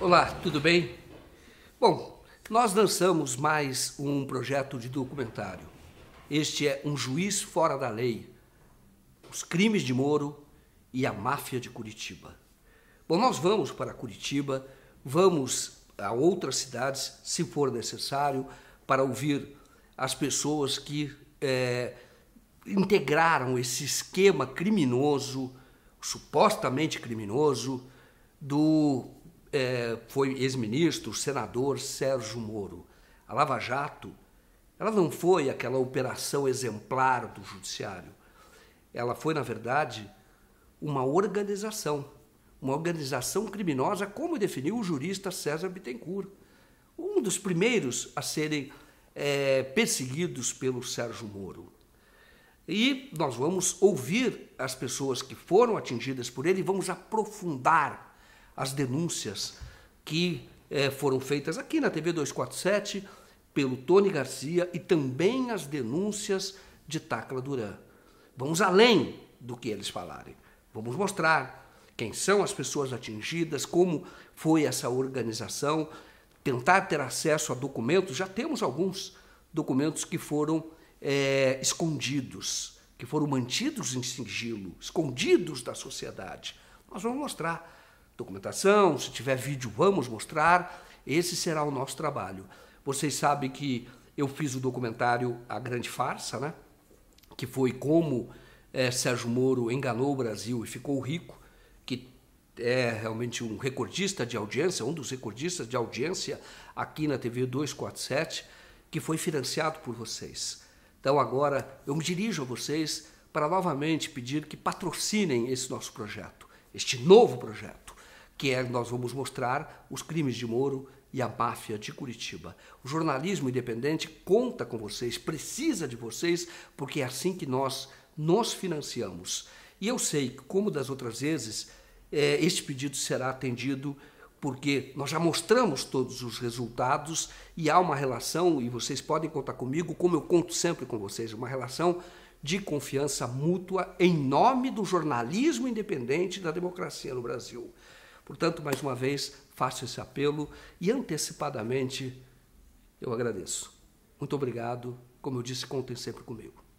Olá, tudo bem? Bom, nós lançamos mais um projeto de documentário. Este é Um Juiz Fora da Lei, os crimes de Moro e a máfia de Curitiba. Bom, nós vamos para Curitiba, vamos a outras cidades, se for necessário, para ouvir as pessoas que é, integraram esse esquema criminoso, supostamente criminoso, do é, foi ex-ministro, senador Sérgio Moro. A Lava Jato, ela não foi aquela operação exemplar do judiciário. Ela foi, na verdade, uma organização, uma organização criminosa, como definiu o jurista César Bittencourt, um dos primeiros a serem é, perseguidos pelo Sérgio Moro. E nós vamos ouvir as pessoas que foram atingidas por ele e vamos aprofundar as denúncias que eh, foram feitas aqui na TV 247 pelo Tony Garcia e também as denúncias de Tacla Duran. Vamos além do que eles falarem. Vamos mostrar quem são as pessoas atingidas, como foi essa organização, tentar ter acesso a documentos. Já temos alguns documentos que foram é, escondidos, que foram mantidos em sigilo, escondidos da sociedade. Nós vamos mostrar documentação, se tiver vídeo, vamos mostrar. Esse será o nosso trabalho. Vocês sabem que eu fiz o documentário A Grande Farsa, né? que foi como é, Sérgio Moro enganou o Brasil e ficou rico, que é realmente um recordista de audiência, um dos recordistas de audiência aqui na TV 247, que foi financiado por vocês. Então agora eu me dirijo a vocês para novamente pedir que patrocinem esse nosso projeto, este novo projeto que é nós vamos mostrar os crimes de Moro e a máfia de Curitiba. O jornalismo independente conta com vocês, precisa de vocês, porque é assim que nós nos financiamos. E eu sei que, como das outras vezes, é, este pedido será atendido porque nós já mostramos todos os resultados e há uma relação, e vocês podem contar comigo, como eu conto sempre com vocês, uma relação de confiança mútua em nome do jornalismo independente da democracia no Brasil. Portanto, mais uma vez, faço esse apelo e antecipadamente eu agradeço. Muito obrigado. Como eu disse, contem sempre comigo.